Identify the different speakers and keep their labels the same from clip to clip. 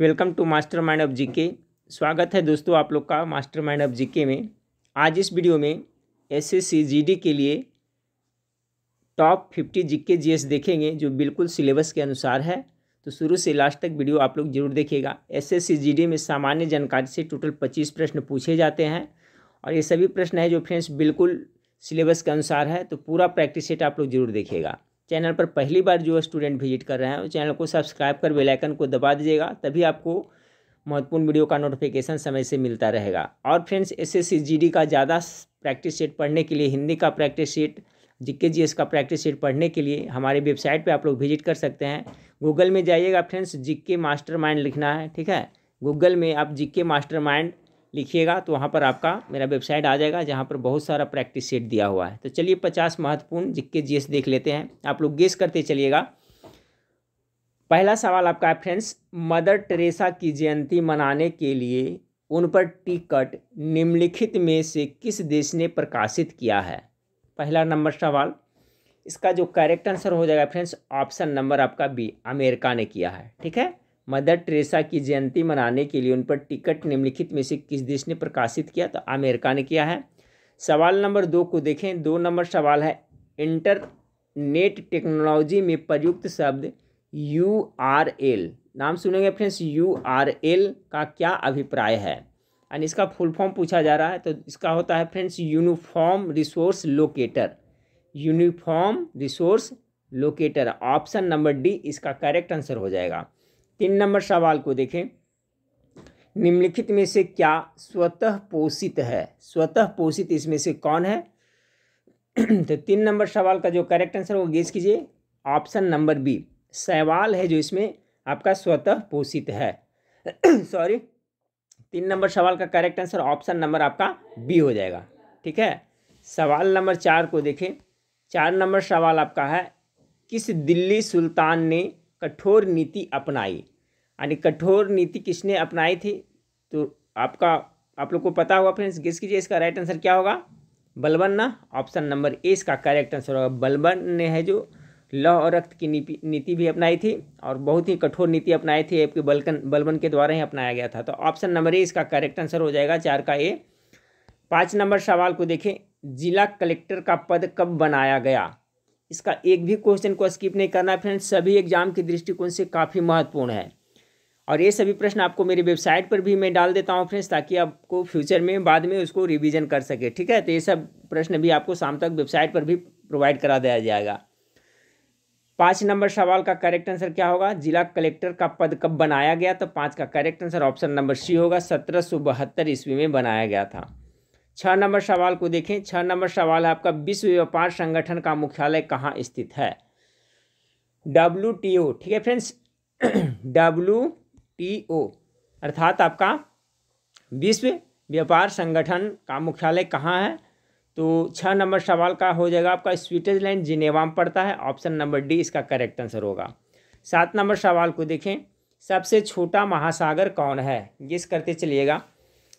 Speaker 1: welcome to master mind of GK स्वागत है दोस्तों आप लोग का मास्टर माइंड ऑफ जीके में आज इस वीडियो में एस एस के लिए टॉप फिफ्टी जीके जीएस देखेंगे जो बिल्कुल सिलेबस के अनुसार है तो शुरू से लास्ट तक वीडियो आप लोग जरूर देखिएगा एस एस में सामान्य जानकारी से टोटल पच्चीस प्रश्न पूछे जाते हैं और ये सभी प्रश्न है जो फ्रेंड्स बिल्कुल सिलेबस के अनुसार है तो पूरा प्रैक्टिस सेट आप लोग जरूर देखेगा चैनल पर पहली बार जो स्टूडेंट विजिट कर रहे हैं उस चैनल को सब्सक्राइब कर बेल आइकन को दबा दीजिएगा तभी आपको महत्वपूर्ण वीडियो का नोटिफिकेशन समय से मिलता रहेगा और फ्रेंड्स एस एस का ज़्यादा प्रैक्टिस शीट पढ़ने के लिए हिंदी का प्रैक्टिस सेट के जी का प्रैक्टिस शीट पढ़ने के लिए हमारी वेबसाइट पे आप लोग विजिट कर सकते हैं गूगल में जाइएगा फ्रेंड्स के मास्टर माइंड लिखना है ठीक है गूगल में आप के मास्टर माइंड लिखिएगा तो वहाँ पर आपका मेरा वेबसाइट आ जाएगा जहाँ पर बहुत सारा प्रैक्टिस सेट दिया हुआ है तो चलिए पचास महत्वपूर्ण जिक्के जी देख लेते हैं आप लोग गेस करते चलिएगा पहला सवाल आपका है फ्रेंड्स मदर टेरेसा की जयंती मनाने के लिए उन पर टिकट निम्नलिखित में से किस देश ने प्रकाशित किया है पहला नंबर सवाल इसका जो करेक्ट आंसर हो जाएगा फ्रेंड्स ऑप्शन नंबर आपका बी अमेरिका ने किया है ठीक है मदर ट्रेसा की जयंती मनाने के लिए उन पर टिकट निम्नलिखित में से किस देश ने प्रकाशित किया तो अमेरिका ने किया है सवाल नंबर दो को देखें दो नंबर सवाल है इंटरनेट टेक्नोलॉजी में प्रयुक्त शब्द यू आर एल नाम सुनेंगे फ्रेंड्स यू आर एल का क्या अभिप्राय है एंड इसका फुल फॉर्म पूछा जा रहा है तो इसका होता है friends uniform resource locator uniform resource locator option number D इसका करेक्ट आंसर हो जाएगा तीन नंबर सवाल को देखें निम्नलिखित में से क्या स्वतः पोषित है स्वतः पोषित इसमें से कौन है तो तीन नंबर सवाल का जो करेक्ट आंसर वो गेस कीजिए ऑप्शन नंबर बी सवाल है जो इसमें आपका स्वतः पोषित है सॉरी तीन नंबर सवाल का करेक्ट आंसर ऑप्शन नंबर आपका बी हो जाएगा ठीक है सवाल नंबर चार को देखें चार नंबर सवाल आपका है किस दिल्ली सुल्तान ने कठोर नीति अपनाई यानी कठोर नीति किसने अपनाई थी तो आपका आप लोग को पता होगा फ्रेंड्स गिस कीजिए इसका राइट आंसर क्या होगा बलबन ना ऑप्शन नंबर ए इसका करेक्ट आंसर होगा बलबन ने है जो लौ और रक्त की नीति भी अपनाई थी और बहुत ही कठोर नीति अपनाई थी आपके बलकन बलबन के द्वारा ही अपनाया गया था तो ऑप्शन नंबर ए इसका करेक्ट आंसर हो जाएगा चार का ए पाँच नंबर सवाल को देखें जिला कलेक्टर का पद कब बनाया गया इसका एक भी क्वेश्चन को स्किप नहीं करना फ्रेंड्स सभी एग्जाम के दृष्टिकोण से काफ़ी महत्वपूर्ण है और ये सभी प्रश्न आपको मेरी वेबसाइट पर भी मैं डाल देता हूँ फ्रेंड्स ताकि आपको फ्यूचर में बाद में उसको रिवीजन कर सके ठीक है तो ये सब प्रश्न भी आपको शाम तक वेबसाइट पर भी प्रोवाइड करा दिया जाएगा पाँच नंबर सवाल का करेक्ट आंसर क्या होगा जिला कलेक्टर का पद कब बनाया गया तो पाँच का correct answer option number C होगा सत्रह सौ बहत्तर ईस्वी में बनाया गया था छः नंबर सवाल को देखें छः नंबर सवाल है आपका विश्व व्यापार संगठन का मुख्यालय कहाँ स्थित है डब्ल्यू टी ओ ठीक है फ्रेंड्स डब्ल्यू टी ओ अर्थात आपका विश्व व्यापार संगठन का मुख्यालय कहाँ है तो छः नंबर सवाल का हो जाएगा आपका स्विट्जरलैंड जिनेवा में पड़ता है ऑप्शन नंबर डी इसका करेक्ट आंसर होगा सात नंबर सवाल को देखें सबसे छोटा महासागर कौन है गेस करते चलिएगा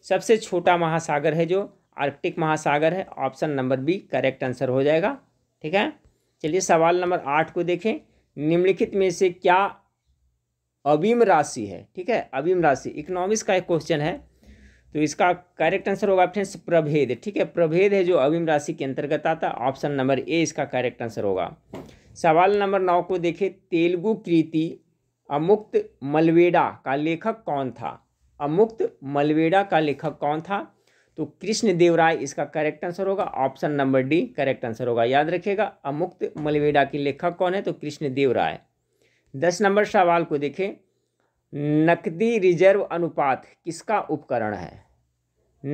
Speaker 1: सबसे छोटा महासागर है जो आर्कटिक महासागर है option number B correct answer हो जाएगा ठीक है चलिए सवाल नंबर आठ को देखें निम्नलिखित में से क्या अभिम राशि है ठीक है अभिम राशि इकोनॉमिक्स का एक क्वेश्चन है तो इसका करेक्ट आंसर होगा फ्रेंड्स प्रभेद ठीक है प्रभेद है जो अभिम राशि के अंतर्गत आता है ऑप्शन नंबर ए इसका करेक्ट आंसर होगा सवाल नंबर नौ को देखें तेलुगु कृति अमुक्त मलवेड़ा का लेखक कौन था अमुक्त मलवेड़ा का लेखक कौन था तो कृष्ण देवराय इसका करेक्ट आंसर होगा option number D correct answer होगा याद रखिएगा अमुक्त मलवेडा के लेखक कौन है तो कृष्ण देवराय दस नंबर सवाल को देखें नकदी रिजर्व अनुपात किसका उपकरण है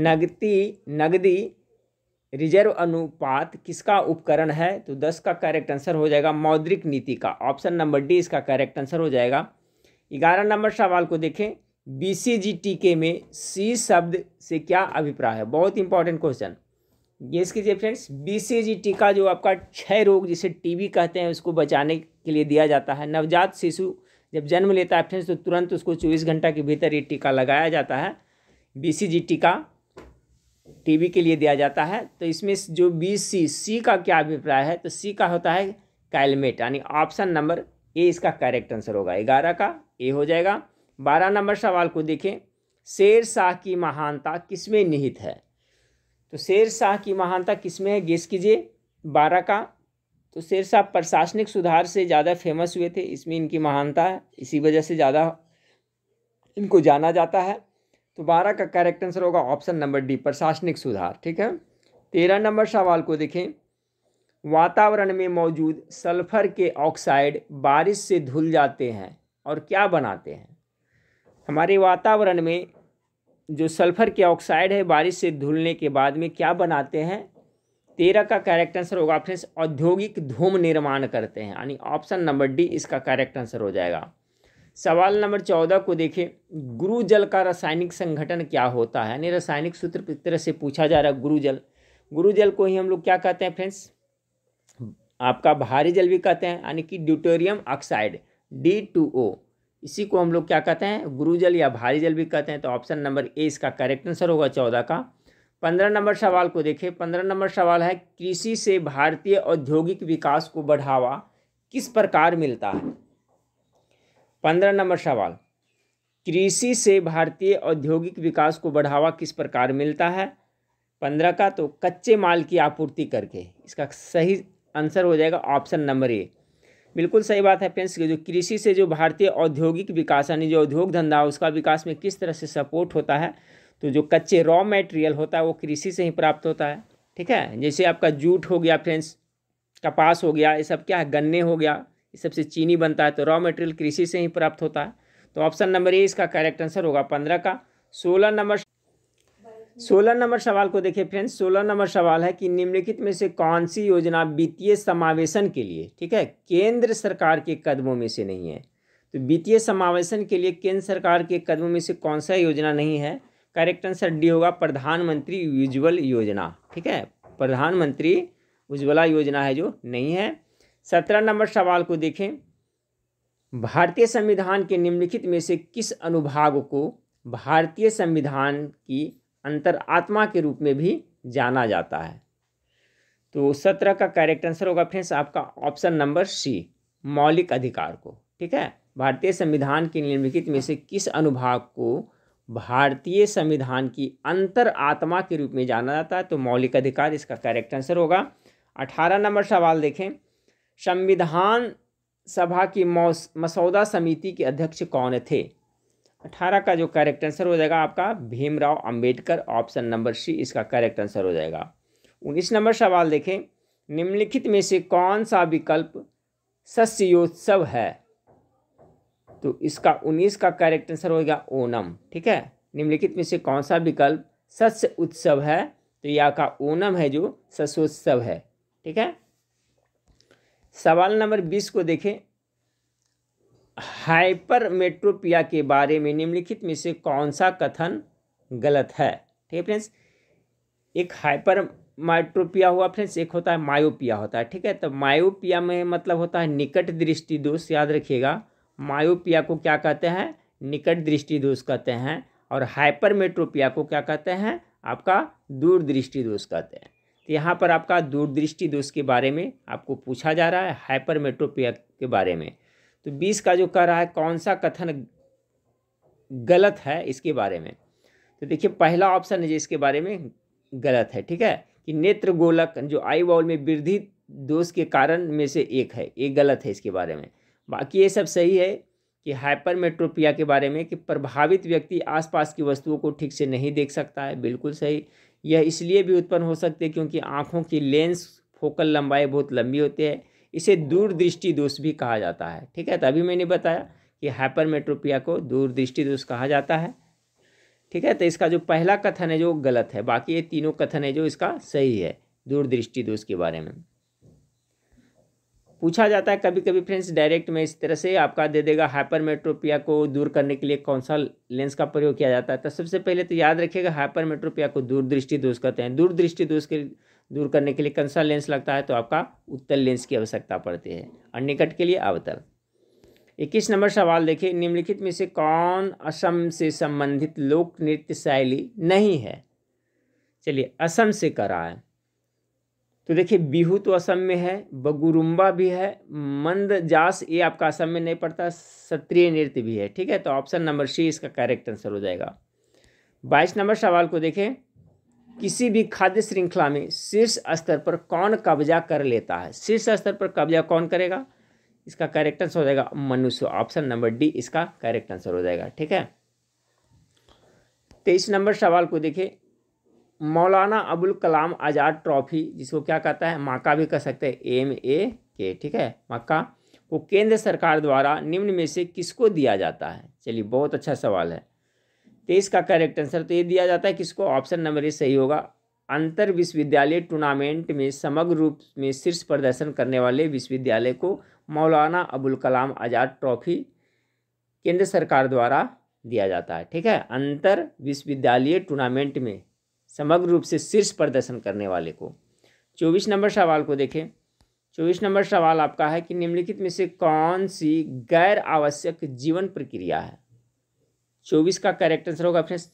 Speaker 1: नगदी नगदी रिजर्व अनुपात किसका उपकरण है तो दस का करेक्ट आंसर हो जाएगा मौद्रिक नीति का ऑप्शन नंबर डी इसका करेक्ट आंसर हो जाएगा ग्यारह नंबर सवाल को देखें बी सी जी टी के में सी शब्द से क्या अभिप्राय है बहुत इंपॉर्टेंट क्वेश्चन ये इसके फ्रेंड्स बी सी जी टीका जो आपका क्षय रोग जिसे टीबी कहते हैं उसको बचाने के लिए दिया जाता है नवजात शिशु जब जन्म लेता है फ्रेंड्स तो तुरंत उसको चौबीस घंटा के भीतर ये टीका लगाया जाता है बी सी जी टीका टीबी के लिए दिया जाता है तो इसमें जो बी सी सी का क्या अभिप्राय है तो सी का होता है कैलमेट यानी ऑप्शन नंबर ए इसका करेक्ट आंसर होगा ग्यारह का ए हो जाएगा बारह नंबर सवाल को देखें शेर शाह की महानता किसमें निहित है तो शेर शाह की महानता किसमें है गेस कीजिए बारह का तो शेर शाह प्रशासनिक सुधार से ज़्यादा फेमस हुए थे इसमें इनकी महानता है इसी वजह से ज़्यादा इनको जाना जाता है तो बारह का करेक्ट आंसर होगा ऑप्शन नंबर डी प्रशासनिक सुधार ठीक है तेरह नंबर सवाल को देखें वातावरण में मौजूद सल्फर के ऑक्साइड बारिश से धुल जाते हैं और क्या बनाते हैं हमारे वातावरण में जो सल्फर के ऑक्साइड है बारिश से धुलने के बाद में क्या बनाते हैं तेरह का करेक्ट आंसर होगा फ्रेंड्स औद्योगिक धूम निर्माण करते हैं यानी ऑप्शन नंबर डी इसका करेक्ट आंसर हो जाएगा सवाल नंबर चौदह को देखें गुरु जल का रासायनिक संगठन क्या होता है यानी रासायनिक सूत्र तरह से पूछा जा रहा है गुरु जल गुरु जल को ही हम लोग क्या कहते हैं फ्रेंड्स आपका भारी जल भी कहते हैं यानी कि deuterium oxide D two O इसी को हम लोग क्या कहते हैं गुरु जल या भारी जल भी कहते हैं तो ऑप्शन नंबर ए इसका करेक्ट आंसर होगा चौदह का पंद्रह नंबर सवाल को देखिए पंद्रह नंबर सवाल है कृषि से भारतीय औद्योगिक विकास को बढ़ावा किस प्रकार मिलता है पंद्रह नंबर सवाल कृषि से भारतीय औद्योगिक विकास को बढ़ावा किस प्रकार मिलता है पंद्रह का तो कच्चे माल की आपूर्ति करके इसका सही आंसर हो जाएगा ऑप्शन नंबर ए बिल्कुल सही बात है फ्रेंड्स की जो कृषि से जो भारतीय औद्योगिक विकास यानी जो उद्योग धंधा उसका विकास में किस तरह से सपोर्ट होता है तो जो कच्चे रॉ मटेरियल होता है वो कृषि से ही प्राप्त होता है ठीक है जैसे आपका जूट हो गया फ्रेंड्स कपास हो गया ये सब क्या है गन्ने हो गया ये सब से चीनी बनता है तो रॉ मटेरियल कृषि से ही प्राप्त होता है तो ऑप्शन नंबर ए इसका करेक्ट आंसर होगा पंद्रह का सोलह नंबर सोलह नंबर सवाल को देखिए फ्रेंड्स सोलह नंबर सवाल है कि निम्नलिखित में से कौन सी योजना वित्तीय समावेशन के लिए ठीक है केंद्र सरकार के कदमों में से नहीं है तो वित्तीय समावेशन के लिए केंद्र सरकार के कदमों में से कौन सा योजना नहीं है करेक्ट आंसर डी होगा प्रधानमंत्री उज्ज्वल योजना ठीक है प्रधानमंत्री उज्ज्वला योजना है जो नहीं है सत्रह नंबर सवाल को देखें भारतीय संविधान के निम्नलिखित में से किस अनुभाग को भारतीय संविधान की अंतर आत्मा के रूप में भी जाना जाता है तो सत्रह का करेक्ट आंसर होगा फ्रेंड्स आपका ऑप्शन नंबर सी मौलिक अधिकार को ठीक है भारतीय संविधान के निम्नलिखित में से किस अनुभाग को भारतीय संविधान की अंतर आत्मा के रूप में जाना जाता है तो मौलिक अधिकार इसका करेक्ट आंसर होगा अठारह नंबर सवाल देखें संविधान सभा की मसौदा समिति के अध्यक्ष कौन थे अठारह का जो करेक्ट आंसर हो जाएगा आपका Bhimrao Ambedkar option number C इसका करेक्ट आंसर हो जाएगा उन्नीस नंबर सवाल देखें निम्नलिखित में से कौन सा विकल्प सस्योत्सव है तो इसका उन्नीस का करेक्ट आंसर होगा ओनम ठीक है निम्नलिखित में से कौन सा विकल्प सस्य उत्सव है तो यह का ओनम है जो सस्योत्सव है ठीक है सवाल नंबर बीस को देखें हाइपरमेट्रोपिया के बारे में निम्नलिखित में से कौन सा कथन गलत है ठीक है फ्रेंड्स एक हाइपर माइट्रोपिया हुआ फ्रेंड्स एक होता है मायोपिया होता है ठीक है तो मायोपिया में मतलब होता है निकट दृष्टि दोष याद रखिएगा मायोपिया को क्या कहते हैं निकट दृष्टि दोष कहते हैं और हाइपरमेट्रोपिया को क्या कहते हैं आपका दूरदृष्टि दोष कहते हैं तो यहाँ पर आपका दूरदृष्टि दोष के बारे में आपको पूछा जा रहा है हाइपरमेट्रोपिया के बारे में तो बीस का जो कह रहा है कौन सा कथन गलत है इसके बारे में तो देखिए पहला ऑप्शन है जो इसके बारे में गलत है ठीक है कि नेत्र गोलक जो आई बॉल में वृद्धि दोष के कारण में से एक है ये गलत है इसके बारे में बाकी ये सब सही है कि हाइपरमेट्रोपिया के बारे में कि प्रभावित व्यक्ति आसपास की वस्तुओं को ठीक से नहीं देख सकता है बिल्कुल सही यह इसलिए भी उत्पन्न हो सकते हैं क्योंकि आँखों की लेंस फोकल लंबाई बहुत लंबी होती है इसे दूरदृष्टि दोष भी कहा जाता है ठीक है तभी मैंने बताया कि हाइपरमेट्रोपिया को दूरदृष्टि दोष कहा जाता है ठीक है तो इसका जो पहला कथन है जो गलत है बाकी ये तीनों कथन है जो इसका सही है दूरदृष्टि दोष के बारे में पूछा जाता है कभी कभी फ्रेंड्स डायरेक्ट में इस तरह से आपका दे देगा हाइपरमेट्रोपिया को दूर करने के लिए कौन सा लेंस का प्रयोग किया जाता है तो सबसे पहले तो याद रखिएगा हाइपरमेट्रोपिया को दूरदृष्टि दोष कहते हैं दूरदृष्टि दोष के दूर करने के लिए कंसल लेंस लगता है तो आपका उत्तल लेंस की आवश्यकता पड़ती है और निकट के लिए अवतल इक्कीस नंबर सवाल देखिए निम्नलिखित में से कौन असम से संबंधित लोक नृत्य शैली नहीं है चलिए असम से करा है तो देखिए बिहू तो असम में है बगुरुम्बा भी है मंद जास ये आपका असम में नहीं पड़ता सत्रीय नृत्य भी है ठीक है तो ऑप्शन नंबर सी इसका करेक्ट आंसर हो जाएगा बाईस नंबर सवाल को देखें किसी भी खाद्य श्रृंखला में शीर्ष स्तर पर कौन कब्जा कर लेता है शीर्ष स्तर पर कब्जा कौन करेगा इसका करेक्ट आंसर हो जाएगा मनुष्य ऑप्शन नंबर डी इसका करेक्ट आंसर हो जाएगा ठीक है तेईस नंबर सवाल को देखिए मौलाना अबुल कलाम आज़ाद ट्रॉफी जिसको क्या कहता है माका भी कह सकते हैं एम ए के ठीक है मक्का को केंद्र सरकार द्वारा निम्न में से किसको दिया जाता है चलिए बहुत अच्छा सवाल है तो इसका करेक्ट आंसर तो ये दिया जाता है किसको ऑप्शन नंबर ए सही होगा अंतर विश्वविद्यालय टूर्नामेंट में समग्र रूप में शीर्ष प्रदर्शन करने वाले विश्वविद्यालय को मौलाना अबुल कलाम आज़ाद ट्रॉफी केंद्र सरकार द्वारा दिया जाता है ठीक है अंतर विश्वविद्यालय टूर्नामेंट में समग्र रूप से शीर्ष प्रदर्शन करने वाले को चौबीस नंबर सवाल को देखें चौबीस नंबर सवाल आपका है कि निम्नलिखित में से कौन सी गैर आवश्यक जीवन प्रक्रिया है चौबीस का करेक्ट आंसर होगा फ्रेंड्स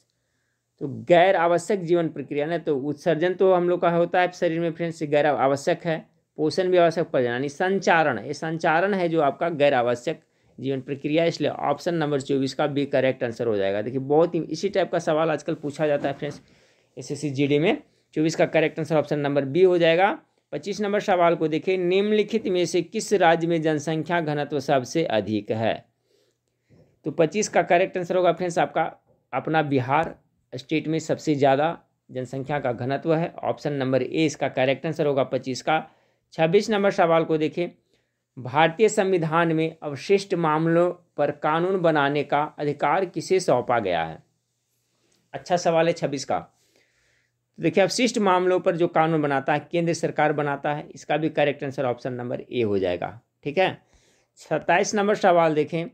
Speaker 1: तो गैर आवश्यक जीवन प्रक्रिया ना तो उत्सर्जन तो हम लोग का होता है शरीर में फ्रेंड्स गैर आवश्यक है पोषण भी आवश्यक पड़ यानी संचारण ये संचारण है जो आपका गैर आवश्यक जीवन प्रक्रिया इसलिए ऑप्शन नंबर चौबीस का भी करेक्ट आंसर हो जाएगा देखिए बहुत ही इसी टाइप का सवाल आजकल पूछा जाता है फ्रेंड्स एस एस में चौबीस का correct answer option number B हो जाएगा पच्चीस नंबर सवाल को देखिए निम्नलिखित में से किस राज्य में जनसंख्या घनत्व सबसे अधिक है तो पच्चीस का करेक्ट आंसर होगा फ्रेंड्स आपका अपना बिहार स्टेट में सबसे ज़्यादा जनसंख्या का घनत्व है ऑप्शन नंबर ए इसका करेक्ट आंसर होगा पच्चीस का छब्बीस नंबर सवाल को देखें भारतीय संविधान में अवशिष्ट मामलों पर कानून बनाने का अधिकार किसे सौंपा गया है अच्छा सवाल है छब्बीस का तो देखिए अवशिष्ट मामलों पर जो कानून बनाता है केंद्र सरकार बनाता है इसका भी correct answer option number A हो जाएगा ठीक है सत्ताईस नंबर सवाल देखें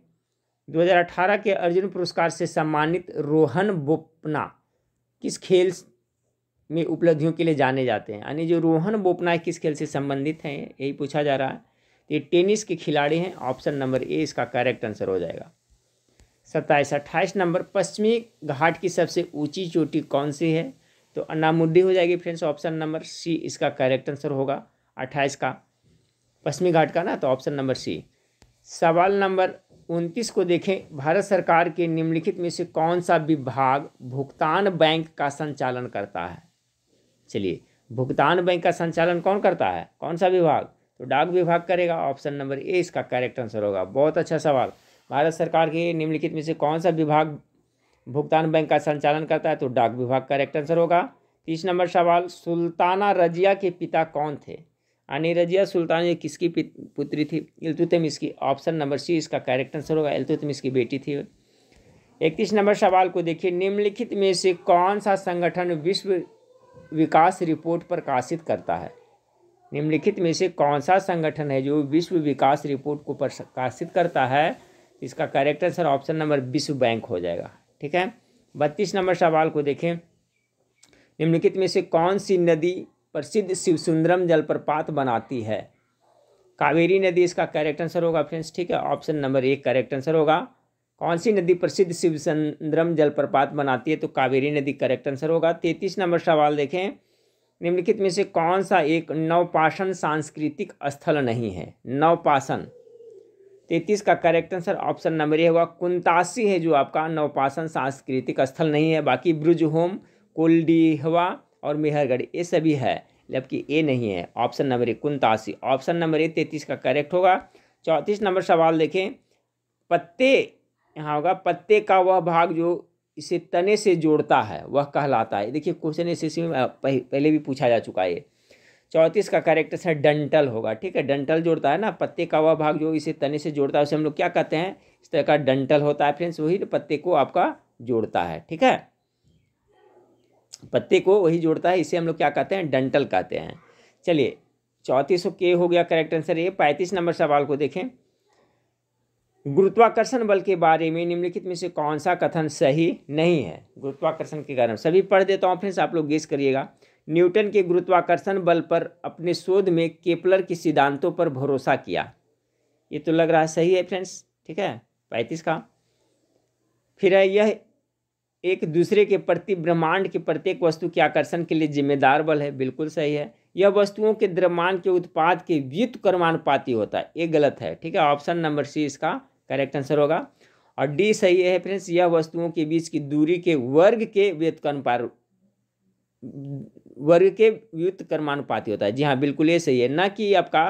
Speaker 1: 2018 के अर्जुन पुरस्कार से सम्मानित रोहन बोपना किस खेल में उपलब्धियों के लिए जाने जाते हैं यानी जो रोहन बोपना किस खेल से संबंधित हैं यही पूछा जा रहा है तो ये टेनिस के खिलाड़ी हैं ऑप्शन नंबर ए इसका करेक्ट आंसर हो जाएगा सत्ताईस अट्ठाईस नंबर पश्चिमी घाट की सबसे ऊंची चोटी कौन सी है तो अन्नामुड्डी हो जाएगी फ्रेंड्स ऑप्शन नंबर सी इसका करेक्ट आंसर होगा अट्ठाईस का पश्चिमी घाट का ना तो ऑप्शन नंबर सी सवाल नंबर उनतीस को देखें भारत सरकार के निम्नलिखित में से कौन सा विभाग भुगतान बैंक का संचालन करता है चलिए भुगतान बैंक का संचालन कौन करता है कौन सा विभाग तो डाक विभाग करेगा ऑप्शन नंबर ए इसका करेक्ट आंसर होगा बहुत अच्छा सवाल भारत सरकार के निम्नलिखित में से कौन सा विभाग भुगतान बैंक का संचालन करता है तो डाक विभाग करेक्ट आंसर होगा तीस नंबर सवाल सुल्ताना रजिया के पिता कौन थे अनि रजिया सुल्तान ये किसकी पुत्री थी इल्तुतमिस की ऑप्शन नंबर सी इसका करेक्ट आंसर होगा इल्तुतमिस की बेटी थी इकतीस नंबर सवाल को देखिए निम्नलिखित में से कौन सा संगठन विश्व विकास रिपोर्ट प्रकाशित करता है निम्नलिखित में से कौन सा संगठन है जो विश्व विकास रिपोर्ट को प्रकाशित करता है इसका करेक्ट आंसर ऑप्शन नंबर विश्व बैंक हो जाएगा ठीक है बत्तीस नंबर सवाल को देखें निम्नलिखित में से कौन सी नदी प्रसिद्ध शिव सुंदरम जलप्रपात बनाती है कावेरी नदी इसका करेक्ट आंसर होगा फ्रेंड्स ठीक है ऑप्शन नंबर एक करेक्ट आंसर होगा कौन सी नदी प्रसिद्ध शिव सुंदरम जलप्रपात बनाती है तो कावेरी नदी करेक्ट आंसर होगा तैतीस नंबर सवाल देखें निम्नलिखित में से कौन सा एक नवपाषण सांस्कृतिक स्थल नहीं है नवपाषण तैतीस का correct answer option number A होगा कुंतासी है जो आपका नवपाषण सांस्कृतिक स्थल नहीं है बाकी ब्रुज होम कुलडीहवा और मेहरगढ़ ये सभी है जबकि ए नहीं है ऑप्शन नंबर एक कुंतासी ऑप्शन नंबर ए तैतीस का करेक्ट होगा चौंतीस नंबर सवाल देखें पत्ते यहाँ होगा पत्ते का वह भाग जो इसे तने से जोड़ता है वह कहलाता है देखिए क्वेश्चन इसी में पहले भी पूछा जा चुका है चौंतीस का करेक्ट है डंटल होगा ठीक है डंटल जोड़ता है ना पत्ते का वह भाग जो इसे तने से जोड़ता है उसे हम लोग क्या कहते हैं इस तरह का डंटल होता है फ्रेंड्स वही पत्ते को आपका जोड़ता है ठीक है पत्ते को वही जोड़ता है इसे हम लोग क्या कहते हैं डंटल कहते हैं चलिए चौंतीस के हो गया करेक्ट आंसर ये पैंतीस नंबर सवाल को देखें गुरुत्वाकर्षण बल के बारे में निम्नलिखित में से कौन सा कथन सही नहीं है गुरुत्वाकर्षण के कारण सभी पढ़ देता हूँ फ्रेंड्स आप लोग गेस करिएगा न्यूटन के गुरुत्वाकर्षण बल पर अपने शोध में केपलर के सिद्धांतों पर भरोसा किया ये तो लग रहा है सही है फ्रेंड्स ठीक है पैंतीस का फिर है यह एक दूसरे के प्रति ब्रह्मांड के प्रत्येक वस्तु के आकर्षण के लिए जिम्मेदार बल है बिल्कुल सही है यह वस्तुओं के द्रव्यमान के उत्पाद के व्युत कर्मानुपाती होता है ये गलत है ठीक है ऑप्शन नंबर सी इसका करेक्ट आंसर होगा और डी सही है फ्रेंड्स यह वस्तुओं के बीच की दूरी के वर्ग के व्युत कर्मानुपात वर्ग के व्युत कर्मानुपाती होता है जी हाँ बिल्कुल ये सही है न कि आपका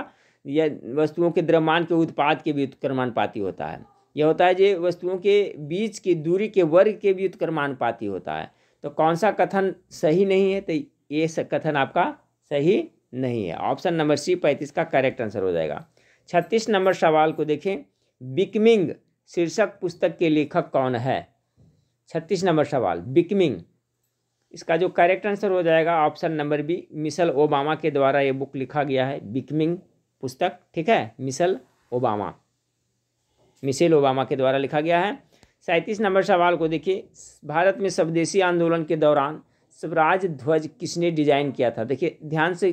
Speaker 1: यह वस्तुओं के द्रव्यमान के उत्पाद के व्युत कर्मानुपाती होता है यह होता है जो वस्तुओं के बीच की दूरी के वर्ग के भी उत्क्रमानुपाती होता है तो कौन सा कथन सही नहीं है तो ये कथन आपका सही नहीं है ऑप्शन नंबर सी पैंतीस का करेक्ट आंसर हो जाएगा छत्तीस नंबर सवाल को देखें बिकमिंग शीर्षक पुस्तक के लेखक कौन है छत्तीस नंबर सवाल बिकमिंग इसका जो करेक्ट आंसर हो जाएगा option number B Michelle Obama के द्वारा ये बुक लिखा गया है बिकमिंग पुस्तक ठीक है मिसल ओबामा मिशेल ओबामा के द्वारा लिखा गया है सैंतीस नंबर सवाल को देखिए भारत में स्वदेशी आंदोलन के दौरान स्वराज ध्वज किसने डिजाइन किया था देखिए ध्यान से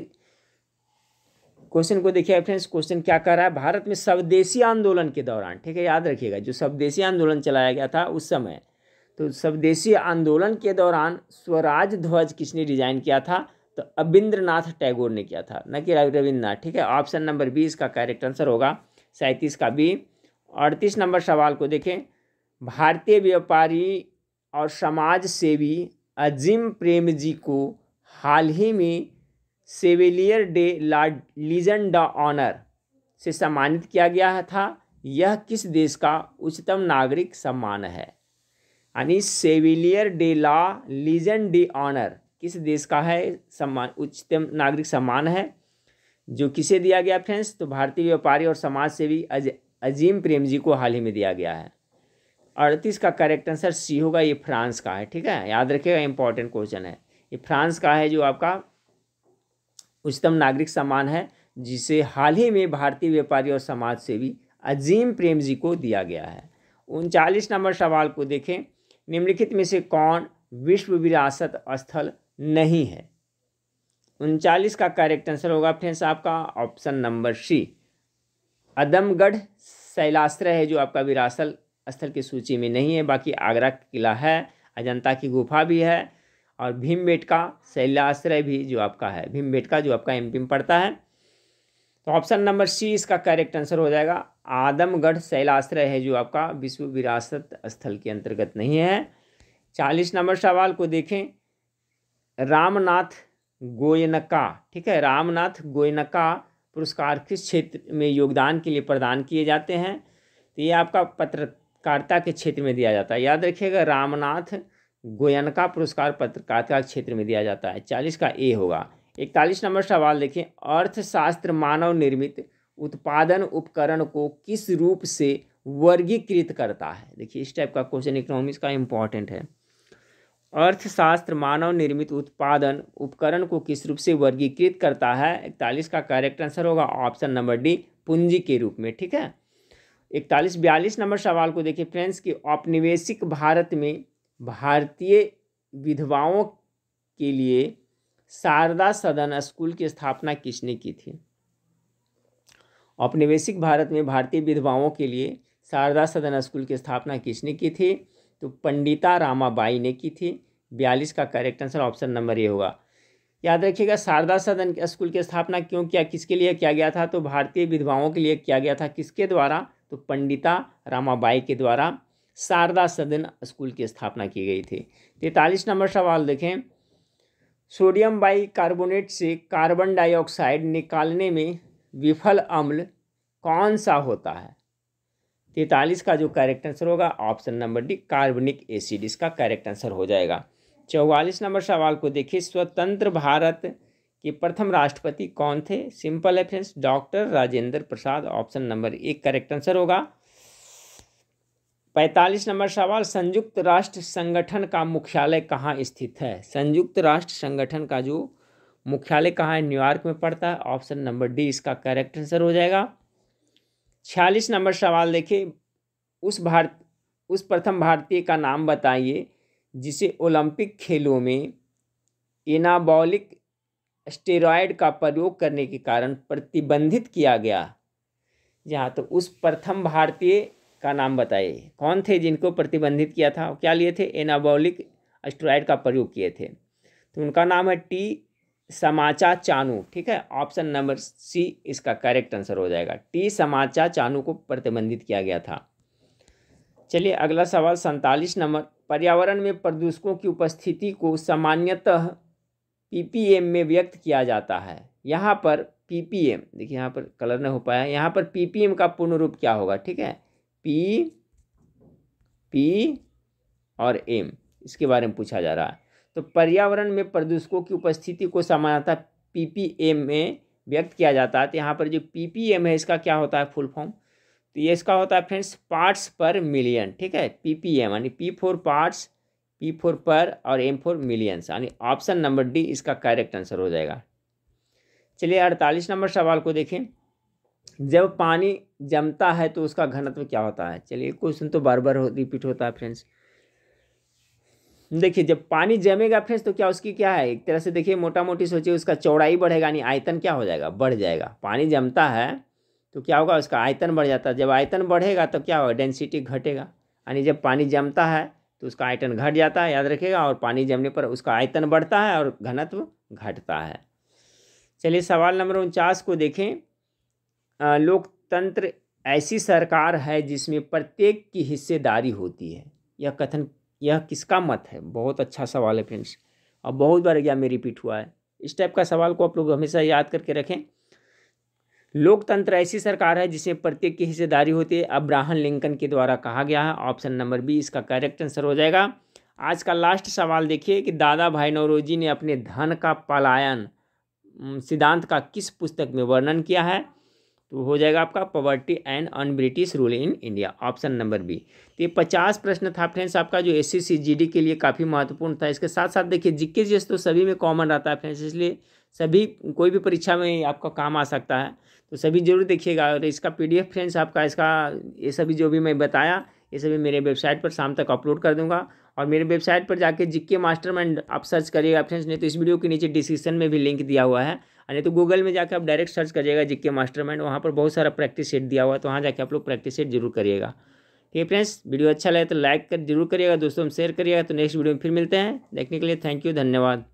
Speaker 1: क्वेश्चन को देखिए फ्रेंड्स क्वेश्चन क्या कर रहा है भारत में स्वदेशी आंदोलन के दौरान ठीक है याद रखिएगा जो स्वदेशी आंदोलन चलाया गया था उस समय तो स्वदेशी आंदोलन के दौरान स्वराज ध्वज किसने डिजाइन किया था तो अबिंद्रनाथ टैगोर ने किया था न कि रविंद्रनाथ ठीक है ऑप्शन नंबर बी इसका करेक्ट आंसर होगा सैंतीस का बी अड़तीस नंबर सवाल को देखें भारतीय व्यापारी और समाज सेवी अजीम प्रेम जी को हाल ही में Chevalier de la legend the honour से सम्मानित किया गया था यह किस देश का उच्चतम नागरिक सम्मान है यानी Chevalier de la Legion de honour किस देश का है सम्मान उच्चतम नागरिक सम्मान है जो किसे दिया गया फ्रेंड्स तो भारतीय व्यापारी और समाज सेवी अजीम प्रेम जी को हाल ही में दिया गया है अड़तीस का करेक्ट आंसर सी होगा ये फ्रांस का है ठीक है याद रखिएगा इंपॉर्टेंट क्वेश्चन है ये फ्रांस का है जो आपका उच्चतम नागरिक सम्मान है जिसे हाल ही में भारतीय व्यापारी और समाज सेवी अजीम प्रेम जी को दिया गया है उनचालीस नंबर सवाल को देखें निम्नलिखित में से कौन विश्व विरासत स्थल नहीं है उनचालीस का करेक्ट आंसर होगा फ्रेंड्स आपका ऑप्शन नंबर सी आदमगढ़ शैलाश्रय है जो आपका विरासत स्थल की सूची में नहीं है बाकी आगरा किला है अजंता की गुफा भी है और भीम बेटका शैलाश्रय भी जो आपका है भीम बेटका जो आपका एम में पड़ता है तो ऑप्शन नंबर सी इसका करेक्ट आंसर हो जाएगा आदमगढ़ शैलाश्रय है जो आपका विश्व विरासत स्थल के अंतर्गत नहीं है चालीस नंबर सवाल को देखें रामनाथ गोयनका ठीक है रामनाथ गोयनका पुरस्कार किस क्षेत्र में योगदान के लिए प्रदान किए जाते हैं तो ये आपका पत्रकारिता के क्षेत्र में दिया जाता है याद रखिएगा रामनाथ गोयनका पुरस्कार पत्रकारिता के क्षेत्र में दिया जाता है चालीस का ए होगा इकतालीस नंबर सवाल देखिए अर्थशास्त्र मानव निर्मित उत्पादन उपकरण को किस रूप से वर्गीकृत करता है देखिए इस टाइप का क्वेश्चन इकोनॉमिक्स का इम्पॉर्टेंट है अर्थशास्त्र मानव निर्मित उत्पादन उपकरण को किस रूप से वर्गीकृत करता है इकतालीस का करेक्ट आंसर होगा ऑप्शन नंबर डी पूंजी के रूप में ठीक है इकतालीस बयालीस नंबर सवाल को देखिए फ्रेंड्स कि औपनिवेशिक भारत में भारतीय विधवाओं के लिए शारदा सदन स्कूल की स्थापना किसने की थी औपनिवेशिक भारत में भारतीय विधवाओं के लिए शारदा सदन स्कूल की स्थापना किसने की थी तो पंडिता रामाबाई ने की थी बयालीस का correct answer option number A होगा याद रखिएगा शारदा सदन स्कूल की स्थापना क्यों किया किसके लिए किया गया था तो भारतीय विधवाओं के लिए किया गया था किसके द्वारा तो पंडिता रामाबाई के द्वारा शारदा सदन स्कूल की स्थापना की गई थी तैतालीस नंबर सवाल देखें सोडियम बाई कार्बोनेट से कार्बन डाइऑक्साइड निकालने में विफल अम्ल कौन सा होता है तैतालीस का जो करेक्ट आंसर होगा ऑप्शन नंबर डी कार्बनिक एसिड इसका करेक्ट आंसर हो जाएगा चौवालीस नंबर सवाल को देखिए स्वतंत्र भारत के प्रथम राष्ट्रपति कौन थे सिंपल है friends doctor Rajendra Prasad option number एक करेक्ट आंसर होगा पैंतालीस नंबर सवाल संयुक्त राष्ट्र संगठन का मुख्यालय कहाँ स्थित है संयुक्त राष्ट्र संगठन का जो मुख्यालय कहाँ है न्यूयॉर्क में पड़ता है ऑप्शन नंबर डी इसका करेक्ट आंसर हो जाएगा छियालीस नंबर सवाल देखिए उस भारत उस प्रथम भारतीय का नाम बताइए जिसे ओलंपिक खेलों में एनाबॉलिक स्टेरॉयड का प्रयोग करने के कारण प्रतिबंधित किया गया जहाँ तो उस प्रथम भारतीय का नाम बताइए कौन थे जिनको प्रतिबंधित किया था क्या लिए थे एनाबॉलिक स्टेरॉयड का प्रयोग किए थे तो उनका नाम है टी समाचा चानू ठीक है ऑप्शन नंबर सी इसका करेक्ट आंसर हो जाएगा टी समाचा चानू को प्रतिबंधित किया गया था चलिए अगला सवाल सैंतालीस नंबर पर्यावरण में प्रदूषकों की उपस्थिति को सामान्यतः पीपीएम में व्यक्त किया जाता है यहाँ पर पीपीएम देखिए यहाँ पर कलर नहीं हो पाया यहाँ पर पीपीएम का पूर्ण रूप क्या होगा ठीक है पी पी और एम इसके बारे में पूछा जा रहा है तो पर्यावरण में प्रदूषकों की उपस्थिति को सामान्यतः पीपीएम में व्यक्त किया जाता है तो यहाँ पर जो पीपीएम है इसका क्या होता है फुल फॉर्म तो ये इसका होता है फ्रेंड्स पार्ट्स पर मिलियन ठीक है पीपीएम यानी P for parts P for per और एम फोर मिलियंस यानी ऑप्शन नंबर डी इसका करेक्ट आंसर हो जाएगा चलिए अड़तालीस नंबर सवाल को देखें जब पानी जमता है तो उसका घनत्व क्या होता है चलिए क्वेश्चन तो बार बार हो, रिपीट होता है फ्रेंड्स देखिए जब पानी जमेगा फ्रेंड्स तो क्या उसकी क्या है एक तरह से देखिए मोटा मोटी सोचिए उसका चौड़ाई बढ़ेगा यानी आयतन क्या हो जाएगा बढ़ जाएगा पानी जमता है तो क्या होगा उसका आयतन बढ़ जाता है जब आयतन बढ़ेगा तो क्या होगा डेंसिटी घटेगा यानी जब पानी जमता है तो उसका आयतन घट जाता है याद रखेगा और पानी जमने पर उसका आयतन बढ़ता है और घनत्व घटता है चलिए सवाल नंबर उनचास को देखें लोकतंत्र ऐसी सरकार है जिसमें प्रत्येक की हिस्सेदारी होती है यह कथन यह किसका मत है बहुत अच्छा सवाल है फ्रेंड्स और बहुत बार एग्जाम में रिपीट हुआ है इस टाइप का सवाल को आप लोग हमेशा याद करके रखें लोकतंत्र ऐसी सरकार है जिसमें प्रत्येक की हिस्सेदारी होती है अब्राहम लिंकन के द्वारा कहा गया है ऑप्शन नंबर बी इसका करेक्ट आंसर हो जाएगा आज का लास्ट सवाल देखिए कि दादा भाई नौरोजी ने अपने धन का पलायन सिद्धांत का किस पुस्तक में वर्णन किया है तो हो जाएगा आपका poverty and un British rule in India option number B तो ये पचास प्रश्न था फ्रेंड्स आपका जो एस सी के लिए काफ़ी महत्वपूर्ण था इसके साथ साथ देखिए जिक्के जी तो सभी में कॉमन रहता है फ्रेंड्स इसलिए सभी कोई भी परीक्षा में आपका काम आ सकता है तो सभी जरूर देखिएगा और इसका पी फ्रेंड्स आपका इसका ये सभी जो भी मैं बताया ये सभी मेरे वेबसाइट पर शाम तक अपलोड कर दूंगा और मेरे वेबसाइट पर जाके जिक्के मास्टर आप सर्च करिएगा फ्रेंड्स नहीं तो इस वीडियो के नीचे डिस्क्रिप्शन में भी लिंक दिया हुआ है हाँ, नहीं तो गूगल में जाकर आप डायरेक्ट सर्च करिएगा जिक्के मास्टर माइंड वहाँ पर बहुत सारा प्रैक्टिस सेट दिया हुआ है तो वहाँ जाकर आप लोग प्रैक्टिस सेट जरूर करिएगा ठीक है फ्रेंड्स वीडियो अच्छा लगे तो लाइक कर जरूर करिएगा दोस्तों हम शेयर करिएगा तो नेक्स्ट वीडियो में फिर मिलते हैं देखने के लिए थैंक यू धन्यवाद